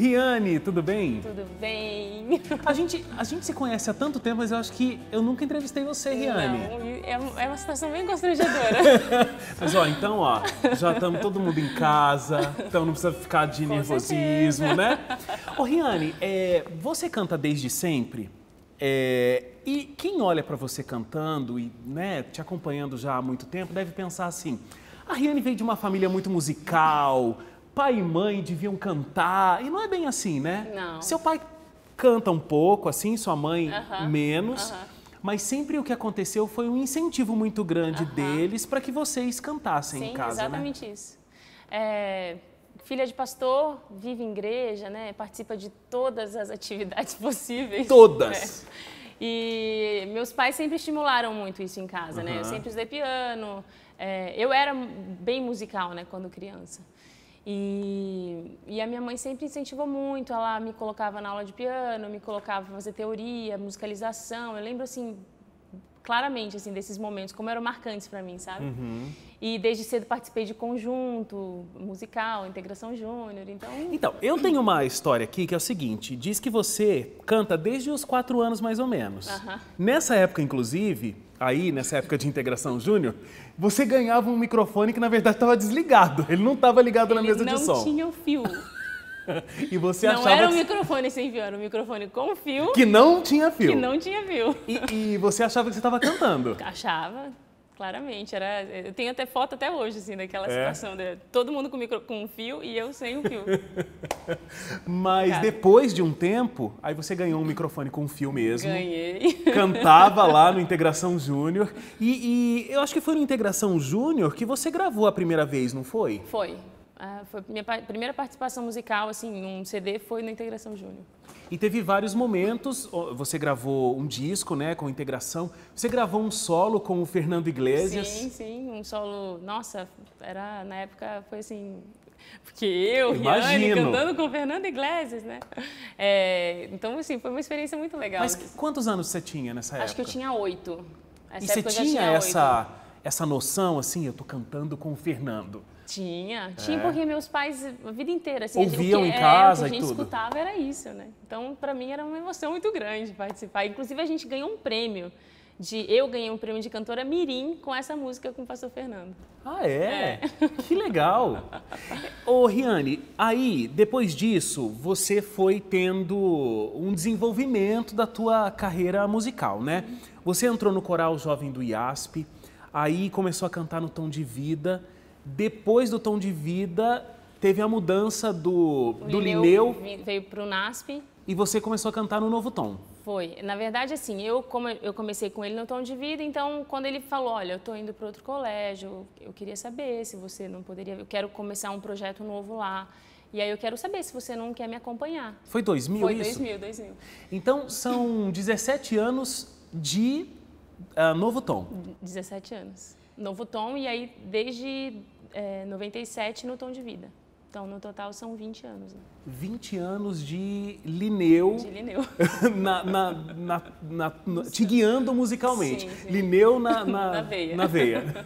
Riane, tudo bem? Tudo bem. A gente, a gente se conhece há tanto tempo, mas eu acho que eu nunca entrevistei você, Riane. Não, é, é uma situação bem constrangedora. mas ó, então ó, já estamos todo mundo em casa, então não precisa ficar de Com nervosismo, certeza. né? Ô Riane, é, você canta desde sempre? É, e quem olha para você cantando e né, te acompanhando já há muito tempo deve pensar assim: a Riane veio de uma família muito musical, pai e mãe deviam cantar. E não é bem assim, né? Não. Seu pai canta um pouco, assim, sua mãe uh -huh. menos. Uh -huh. Mas sempre o que aconteceu foi um incentivo muito grande uh -huh. deles para que vocês cantassem Sim, em casa. Né? Exatamente né? isso. É, filha de pastor, vive em igreja, né? Participa de todas as atividades possíveis. Todas. Né? E meus pais sempre estimularam muito isso em casa, né? Eu sempre usei piano. É, eu era bem musical, né, quando criança. E, e a minha mãe sempre incentivou muito, ela me colocava na aula de piano, me colocava para fazer teoria, musicalização. Eu lembro assim, claramente, assim, desses momentos, como eram marcantes para mim, sabe? Uhum. E desde cedo participei de conjunto musical, integração júnior, então... Então, eu tenho uma história aqui que é o seguinte, diz que você canta desde os quatro anos, mais ou menos. Uhum. Nessa época, inclusive, aí, nessa época de integração júnior, você ganhava um microfone que, na verdade, estava desligado, ele não estava ligado ele na mesa de som. não tinha o fio. e você não achava. Não era um que... microfone sem fio, era um microfone com fio. Que não tinha fio. Que não tinha fio. E, e você achava que você estava cantando? Achava, claramente. Era... Eu tenho até foto até hoje, assim, daquela é. situação. De todo mundo com, micro... com um fio e eu sem o um fio. Mas Cara. depois de um tempo, aí você ganhou um microfone com fio mesmo. Ganhei. Cantava lá no Integração Júnior. E, e eu acho que foi no Integração Júnior que você gravou a primeira vez, não foi? Foi. Ah, foi minha primeira participação musical, assim, num CD foi na Integração Júnior. E teve vários momentos, você gravou um disco, né, com integração. Você gravou um solo com o Fernando Iglesias. Sim, sim, um solo, nossa, era, na época foi assim, porque eu, Imagino. Riane, cantando com o Fernando Iglesias, né? É, então, assim, foi uma experiência muito legal. Mas quantos anos você tinha nessa época? Acho que eu tinha oito. e você tinha, tinha essa, essa noção, assim, eu tô cantando com o Fernando? Tinha, tinha é. porque meus pais a vida inteira assim, ouviam em é, casa é, o que a gente tudo. escutava era isso, né? Então para mim era uma emoção muito grande participar. Inclusive a gente ganhou um prêmio de eu ganhei um prêmio de cantora mirim com essa música com o Pastor Fernando. Ah é? é. Que legal. Ô Riane, aí depois disso você foi tendo um desenvolvimento da tua carreira musical, né? Você entrou no coral jovem do IASP, aí começou a cantar no Tom de Vida. Depois do Tom de Vida, teve a mudança do, o do Lineu. Veio para o NASP. E você começou a cantar no novo tom. Foi. Na verdade, assim, eu, como eu comecei com ele no tom de vida, então quando ele falou, olha, eu estou indo para outro colégio, eu queria saber se você não poderia, eu quero começar um projeto novo lá. E aí eu quero saber se você não quer me acompanhar. Foi 2000 Foi isso? Foi 2000, 2000. Então são 17 anos de uh, novo tom. 17 anos novo tom e aí desde é, 97 no tom de vida. Então, no total, são 20 anos. Né? 20 anos de Linneu. De Linneu. Na, na, na, na te guiando musicalmente. Sim, sim. Linneu na, na, veia. Na veia.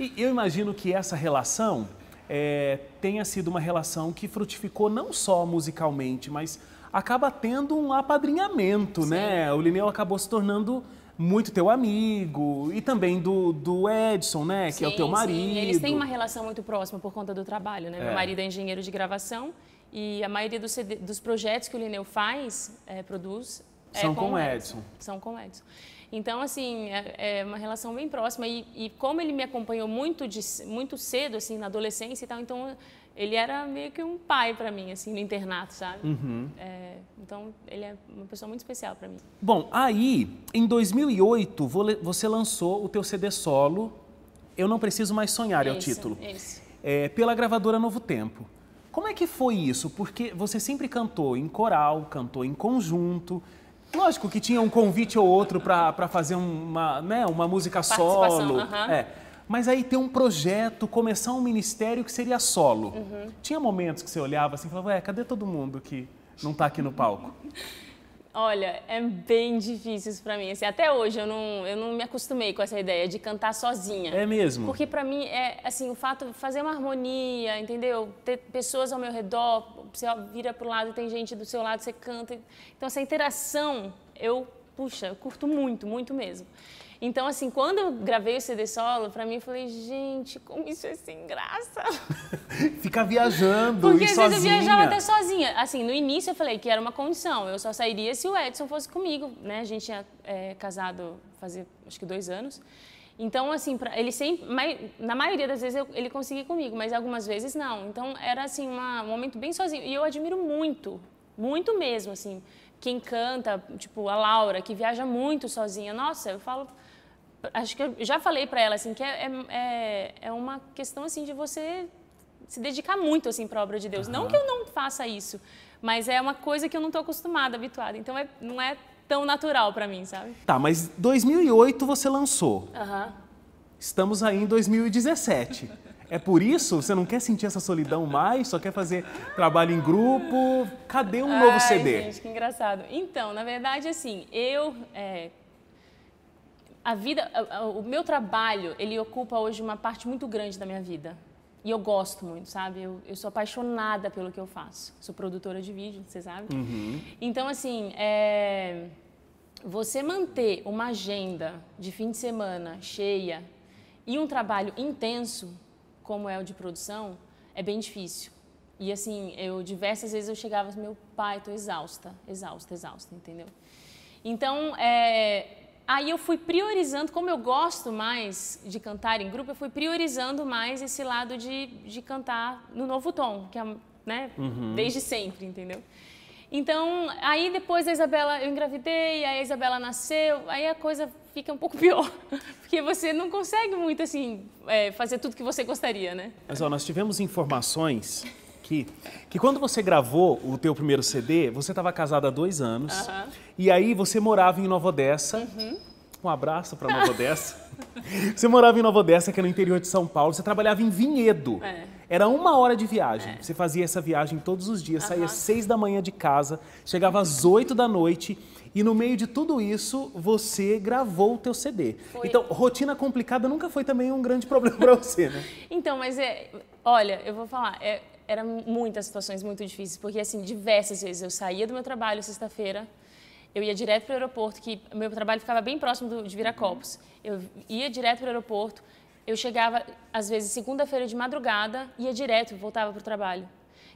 E eu imagino que essa relação é, tenha sido uma relação que frutificou não só musicalmente, mas acaba tendo um apadrinhamento, né? sim. né? O Linneu acabou se tornando muito teu amigo e também do, do Edson, né? Sim, que é o teu marido. Sim, eles têm uma relação muito próxima por conta do trabalho, né? É. Meu marido é engenheiro de gravação e a maioria CD, dos projetos que o Lineu faz, é, produz, é são é com, com Edson. Edson. São com Edson. Então, assim, é, é uma relação bem próxima. E, e, como ele me acompanhou muito, de, muito cedo, assim, na adolescência e tal, então ele era meio que um pai para mim, assim, no internato, sabe? Uhum. É, então, ele é uma pessoa muito especial para mim. Bom, aí, em 2008, você lançou o teu CD solo, Eu Não Preciso Mais Sonhar, esse, é o título. Esse. É, pela gravadora Novo Tempo. Como é que foi isso? Porque você sempre cantou em coral, cantou em conjunto, Lógico que tinha um convite ou outro para fazer uma, né, uma música solo. Uhum. É. Mas aí ter um projeto, começar um ministério que seria solo. Uhum. Tinha momentos que você olhava assim e falava, ué, cadê todo mundo que não está aqui no palco? Olha, é bem difícil isso pra mim. Assim, até hoje eu não, eu não me acostumei com essa ideia de cantar sozinha. É mesmo? Porque pra mim é, assim, o fato de fazer uma harmonia, entendeu? Ter pessoas ao meu redor, você vira pro lado e tem gente do seu lado, você canta. Então essa interação, eu, puxa, eu curto muito, muito mesmo. Então, assim, quando eu gravei o CD solo, pra mim eu falei, gente, como isso é sem graça. Fica viajando Porque e às sozinha. vezes eu viajava até sozinha. Assim, no início eu falei que era uma condição, eu só sairia se o Edson fosse comigo, né? A gente tinha é, casado fazia, acho que dois anos. Então, assim, pra, ele sempre, na maioria das vezes eu, ele conseguia comigo, mas algumas vezes não. Então, era assim, uma, um momento bem sozinho. E eu admiro muito, muito mesmo, assim, quem canta, tipo a Laura, que viaja muito sozinha. Nossa, eu falo, acho que eu já falei para ela assim que é, é, é, é uma questão assim de você se dedicar muito assim para a obra de Deus. Uhum. Não que eu não faça isso, mas é uma coisa que eu não estou acostumada, habituada. Então é, não é tão natural para mim, sabe? Tá, mas 2008 você lançou. Uhum. Estamos aí em 2017. É por isso? Você não quer sentir essa solidão mais? Só quer fazer trabalho em grupo? Cadê um Ai, novo CD? Gente, que engraçado. Então, na verdade, assim, eu é, a vida, o meu trabalho, ele ocupa hoje uma parte muito grande da minha vida. E eu gosto muito, sabe? Eu, eu sou apaixonada pelo que eu faço. Sou produtora de vídeo, você sabe? Uhum. Então, assim, é... você manter uma agenda de fim de semana cheia e um trabalho intenso, como é o de produção, é bem difícil. E, assim, eu diversas vezes eu chegava meu pai, tô exausta, exausta, exausta, entendeu? Então, é, aí eu fui priorizando, como eu gosto mais de cantar em grupo, eu fui priorizando mais esse lado de, de cantar no novo tom, que é né, uhum. desde sempre, entendeu? Então, aí depois a Isabela, eu engravidei, aí a Isabela nasceu, aí a coisa fica um pouco pior, porque você não consegue muito, assim, é, fazer tudo que você gostaria, né? Mas, ó, nós tivemos informações aqui, que quando você gravou o teu primeiro CD, você estava casada há dois anos, e aí você morava em Nova Odessa. Uhum. Um abraço para Nova Odessa. você morava em Nova Odessa, que é no interior de São Paulo. Você trabalhava em Vinhedo. É. Era uma hora de viagem. É. Você fazia essa viagem todos os dias. Uhum. Saía às seis da manhã de casa, chegava às oito da noite. E no meio de tudo isso, você gravou o teu CD. Foi. Então, rotina complicada nunca foi também um grande problema para você, né? então, mas é... Olha, eu vou falar. É, era muitas situações muito difíceis, porque assim, diversas vezes eu saía do meu trabalho sexta-feira, eu ia direto para o aeroporto, que meu trabalho ficava bem próximo do, de Viracopos. Eu ia direto para o aeroporto, eu chegava às vezes segunda-feira de madrugada, ia direto, voltava para o trabalho.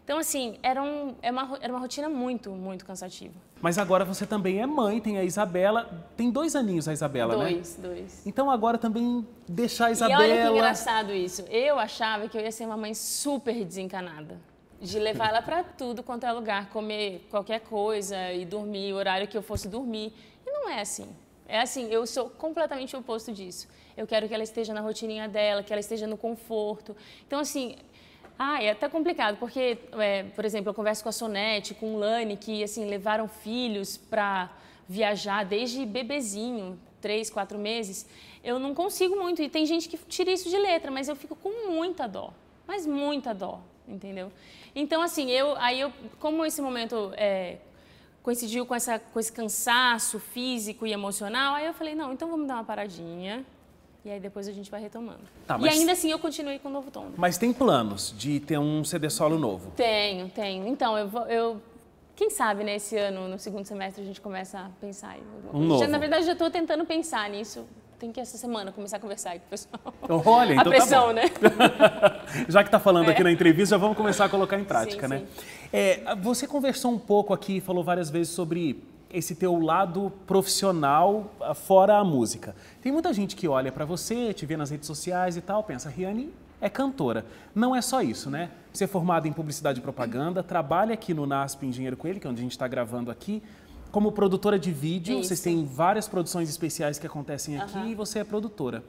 Então, assim, era, um, era, é uma, era uma rotina muito, muito cansativa. Mas agora você também é mãe, tem a Isabela. Tem dois aninhos a Isabela, dois, né? Dois, dois. Então agora também deixar a Isabela. E olha que engraçado isso. Eu achava que eu ia ser uma mãe super desencanada. De levar ela para tudo quanto é lugar, comer qualquer coisa e dormir, o horário que eu fosse dormir. E não é assim. É assim, eu sou completamente oposto disso. Eu quero que ela esteja na rotininha dela, que ela esteja no conforto. Então, assim, ah, é até complicado, porque, é, por exemplo, eu converso com a Sonete, com o Lani, que assim, levaram filhos para viajar desde bebezinho, três, quatro meses. Eu não consigo muito, e tem gente que tira isso de letra, mas eu fico com muita dó, mas muita dó, entendeu? Então, assim, eu, aí eu, como esse momento é, coincidiu com, essa, com esse cansaço físico e emocional, aí eu falei, não, então vamos dar uma paradinha, e aí depois a gente vai retomando. Tá, mas... E ainda assim eu continuei com o novo tom. Mas tem planos de ter um CD solo novo? Tenho, tenho. Então, eu, vou, eu quem sabe, né, esse ano, no segundo semestre, a gente começa a pensar em alguma coisa. Já, na verdade, já estou tentando pensar nisso. Tem que essa semana começar a conversar aí com o pessoal. Então, olha, então a tá pressão, tá né? já que está falando é. aqui na entrevista, já vamos começar a colocar em prática, sim, né? Sim. É, você conversou um pouco aqui, falou várias vezes sobre esse teu lado profissional ah, fora a música. Tem muita gente que olha para você, te vê nas redes sociais e tal, pensa, Riane é cantora. Não é só isso, né? Você é formada em publicidade e propaganda, trabalha aqui no NASP Engenheiro Coelho, que é onde a gente está gravando aqui, como produtora de vídeo. É isso. Vocês têm várias produções especiais que acontecem aqui uhum. e você é produtora.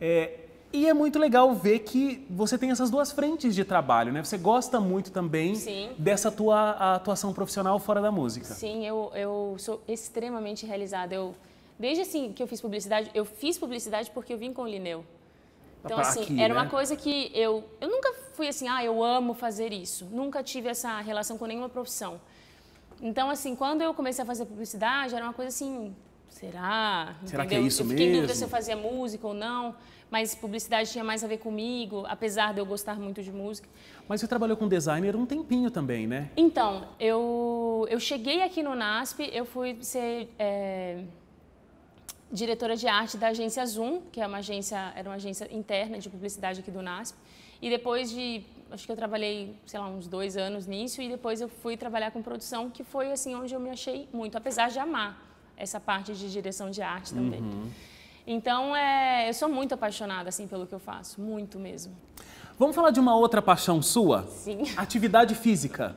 É, e é muito legal ver que você tem essas duas frentes de trabalho, né? Você gosta muito também Sim. dessa tua atuação profissional fora da música. Sim, eu, eu sou extremamente realizada. Eu, desde assim que eu fiz publicidade, eu fiz publicidade porque eu vim com o Lineu. Então, ah, assim, Aqui, era né? uma coisa que eu, eu nunca fui assim, ah, eu amo fazer isso. Nunca tive essa relação com nenhuma profissão. Então, assim, quando eu comecei a fazer publicidade, era uma coisa assim, será? Será que é isso eu mesmo? Fiquei em dúvida se eu fazia música ou não, mas publicidade tinha mais a ver comigo, apesar de eu gostar muito de música. Mas você trabalhou com designer um tempinho também, né? Então, eu, eu cheguei aqui no NASP, eu fui ser é, diretora de arte da agência Zoom, que é uma agência, era uma agência interna de publicidade aqui do NASP. E depois de, acho que eu trabalhei, sei lá, uns dois anos nisso, e depois eu fui trabalhar com produção, que foi assim onde eu me achei muito, apesar de amar essa parte de direção de arte também. Uhum. Então, é, eu sou muito apaixonada assim pelo que eu faço, muito mesmo. Vamos falar de uma outra paixão sua? Sim. Atividade física.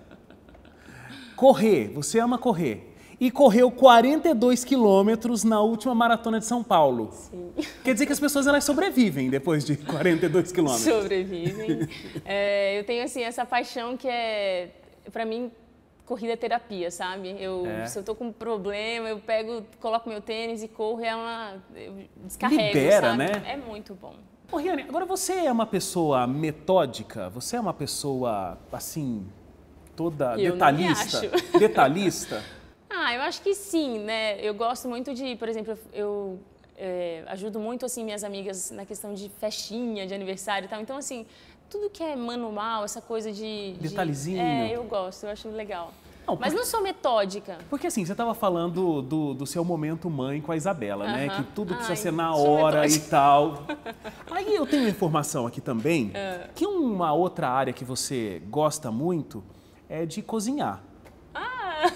Correr, você ama correr. E correu 42 quilômetros na última maratona de São Paulo. Sim. Quer dizer que as pessoas elas sobrevivem depois de 42 quilômetros. Sobrevivem. É, eu tenho assim essa paixão que é, para mim, corrida é terapia, sabe? Eu, é. Se eu tô com um problema, eu pego, coloco meu tênis e corro, é uma. Eu descarrego. Libera, sabe? né? É muito bom. Ô, Riane, agora você é uma pessoa metódica? Você é uma pessoa, assim, toda eu detalhista? Detalhista? ah, eu acho que sim, né? Eu gosto muito de, por exemplo, eu é, ajudo muito, assim, minhas amigas na questão de festinha, de aniversário e tal. Então, assim, tudo que é manual, essa coisa de. Detalhezinho. De, é, eu gosto, eu acho legal. Não, porque, Mas não sou metódica. Porque assim, você estava falando do, do seu momento mãe com a Isabela, uh -huh. né? Que tudo precisa Ai, ser na hora e tal. Aí eu tenho informação aqui também ah. que uma outra área que você gosta muito é de cozinhar. Ah!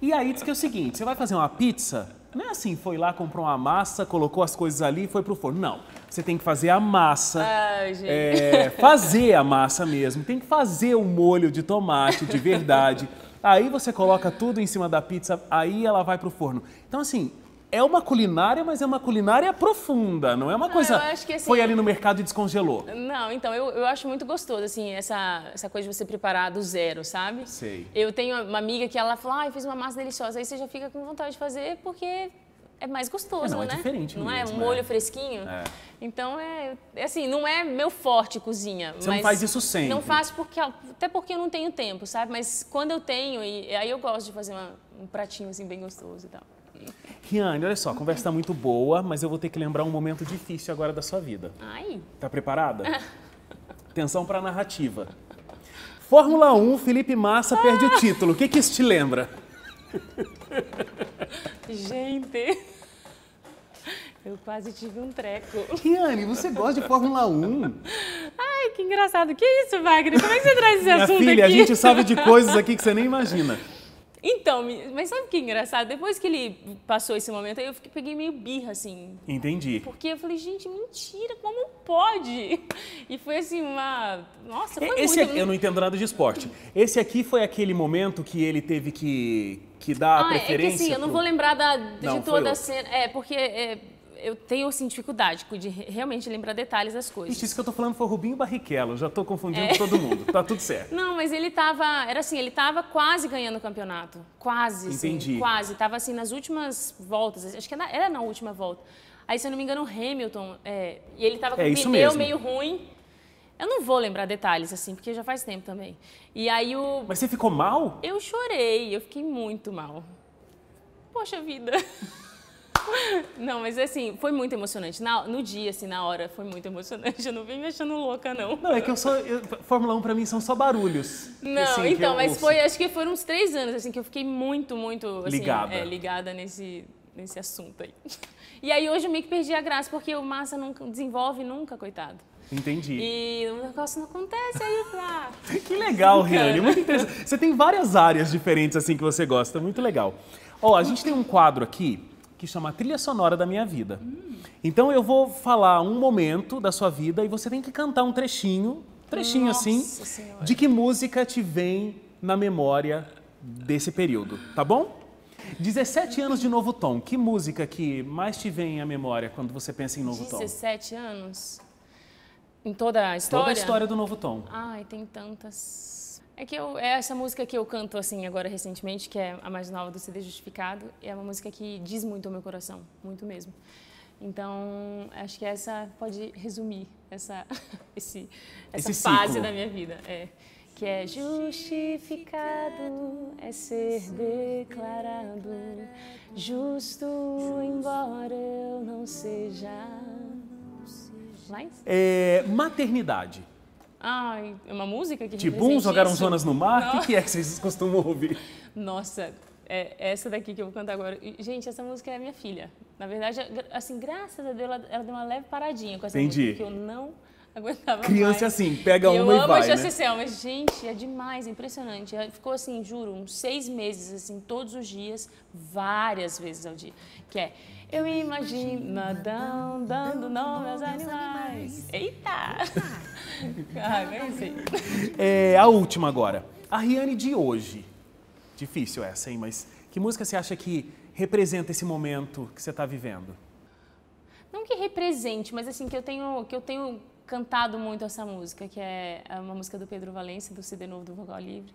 E aí diz que é o seguinte: você vai fazer uma pizza, não é assim, foi lá, comprou uma massa, colocou as coisas ali e foi pro forno. Não. Você tem que fazer a massa. Ai, gente. É, fazer a massa mesmo. Tem que fazer o molho de tomate de verdade. aí você coloca tudo em cima da pizza, aí ela vai pro forno. Então, assim, é uma culinária, mas é uma culinária profunda, não é uma coisa. Ah, que, assim, foi ali no mercado e descongelou. Não, então, eu, eu acho muito gostoso, assim, essa, essa coisa de você preparar do zero, sabe? Sei. Eu tenho uma amiga que ela fala, ah, eu fiz uma massa deliciosa. Aí você já fica com vontade de fazer porque é mais gostoso, é, não, é né? É diferente. Não é mesmo, é um molho é. fresquinho? É. Então é, assim, não é meu forte cozinha. Você não faz isso sempre? Não faço porque até porque eu não tenho tempo, sabe? Mas quando eu tenho, e aí eu gosto de fazer uma, um pratinho assim bem gostoso e tal. Riane, olha só, a conversa tá muito boa, mas eu vou ter que lembrar um momento difícil agora da sua vida. Ai. Tá preparada? Atenção para a narrativa. Fórmula 1, Felipe Massa ah. perde o título. O que, que isso te lembra? Gente, eu quase tive um treco. Riane, você gosta de Fórmula 1? Ai, que engraçado. Que isso, Wagner? Como é que você traz esse assunto assunto filha, aqui? a gente sabe de coisas aqui que você nem imagina. Então, mas sabe que é engraçado? Depois que ele passou esse momento, eu fiquei, peguei meio birra, assim. Entendi. Porque eu falei, gente, mentira, como pode? E foi assim, uma. Nossa, foi esse muito... aqui, Eu não entendo nada de esporte. Esse aqui foi aquele momento que ele teve que que dá ah, preferência? É que sim, pro... eu não vou lembrar da, de não, toda a cena. É, porque é, eu tenho assim, dificuldade de realmente lembrar detalhes das coisas. Ixi, isso que eu tô falando foi Rubinho Barrichello, já tô confundindo é. todo mundo. Tá tudo certo. Não, mas ele tava. Era assim, ele tava quase ganhando o campeonato. Quase, assim, Entendi. quase. Tava assim, nas últimas voltas. Acho que era na última volta. Aí, se eu não me engano, o Hamilton. É, e ele tava é com é, o pneu meio ruim. Eu não vou lembrar detalhes, assim, porque já faz tempo também. E aí o. Mas você ficou mal? Eu chorei, eu fiquei muito mal. Poxa vida. Não, mas assim, foi muito emocionante. Na, no dia, assim, na hora, foi muito emocionante. Eu não vim me achando louca, não. Não, é que eu sou. Eu, Fórmula 1 pra mim são só barulhos. Não, assim, então, mas ouço. foi. Acho que foram uns três anos, assim, que eu fiquei muito, muito. Assim, ligada. É, ligada nesse, nesse assunto aí. E aí hoje eu meio que perdi a graça, porque o Massa não desenvolve nunca, coitado. Entendi. E o negócio não acontece aí lá. Ah, que legal, Riane. Muito interessante. Você tem várias áreas diferentes assim que você gosta. Muito legal. Ó, oh, a gente tem um quadro aqui que chama Trilha Sonora da Minha Vida. Hum. Então eu vou falar um momento da sua vida e você tem que cantar um trechinho, trechinho Nossa assim, senhora. de que música te vem na memória desse período, tá bom? 17 anos de Novo Tom. Que música que mais te vem à memória quando você pensa em Novo 17 Tom? 17 anos? Em toda a história? Toda a história do Novo Tom. Ai, tem tantas. É que eu, é essa música que eu canto assim agora recentemente, que é a mais nova do CD Justificado, é uma música que diz muito ao meu coração, muito mesmo. Então, acho que essa pode resumir essa, esse, essa esse fase ciclo. da minha vida. É, que é justificado é ser declarado justo, embora eu não seja. É, maternidade. Ah, é uma música que Tibum, tipo, jogaram isso? zonas no mar? O que, que, é que vocês costumam ouvir? Nossa, é essa daqui que eu vou cantar agora. Gente, essa música é minha filha. Na verdade, assim, graças a Deus, ela, ela deu uma leve paradinha com essa Entendi. música, que eu não aguentava Criança é mais. assim, pega e uma e vai, Eu amo a Chassi né? mas gente, é demais, é impressionante. É, ficou assim, juro, uns seis meses, assim, todos os dias, várias vezes ao dia. Que é, eu me imagino nadando, dando nome aos animais. Eita! Ai, ah, É, a última agora. A Riane de hoje. Difícil essa, hein? Mas que música você acha que representa esse momento que você está vivendo? Não que represente, mas assim, que eu tenho, que eu tenho cantado muito essa música, que é, é uma música do Pedro Valença, do CD Novo do Vogal Livre.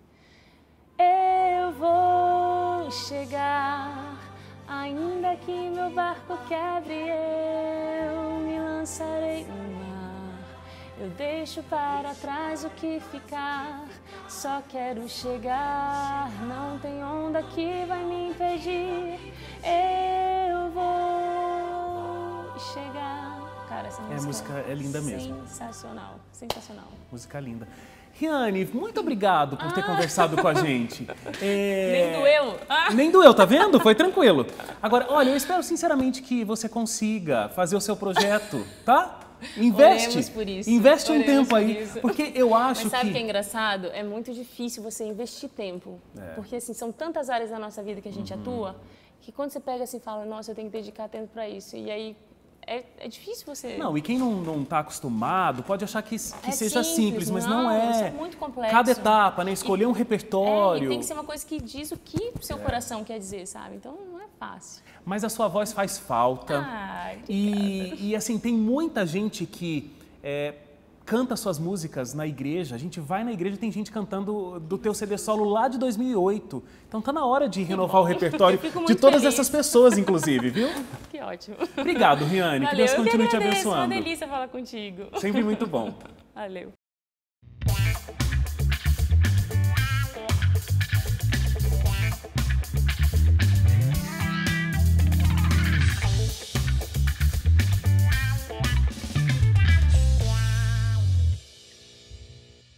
Eu vou chegar, ainda que meu barco quebre, eu me lançarei no mar. Eu deixo para trás o que ficar, só quero chegar. Não tem onda que vai me impedir. Eu vou chegar cara. Essa é, música, é, a música é linda mesmo. Sensacional, sensacional. Música linda. Riane, muito obrigado por ter ah. conversado com a gente. É... Nem doeu. Ah. Nem doeu, tá vendo? Foi tranquilo. Agora, olha, eu espero sinceramente que você consiga fazer o seu projeto, tá? Investe. Investe Oremos um tempo por aí. Porque eu acho que. Mas sabe o que... que... é engraçado? É muito difícil você investir tempo. É. Porque, assim, são tantas áreas da nossa vida que a gente uhum. atua que quando você pega assim e fala, nossa, eu tenho que dedicar tempo para isso. E aí é, é difícil você. Não, e quem não está acostumado pode achar que, que é seja simples, simples mas não, não, é. Isso é muito complexo. Cada etapa, né? Escolher e, um é, repertório. É, tem que ser uma coisa que diz o que seu é. coração quer dizer, sabe? Então não é fácil. Mas a sua voz faz falta. Ah, e, e assim, tem muita gente que. É, canta suas músicas na igreja. A gente vai na igreja tem gente cantando do teu CD solo lá de 2008. Então tá na hora de renovar o repertório de todas feliz. essas pessoas, inclusive, viu? Que ótimo. Obrigado, Riane. Valeu, que Deus continue que agradeço, te abençoando. Foi uma delícia falar contigo. Sempre muito bom. Valeu.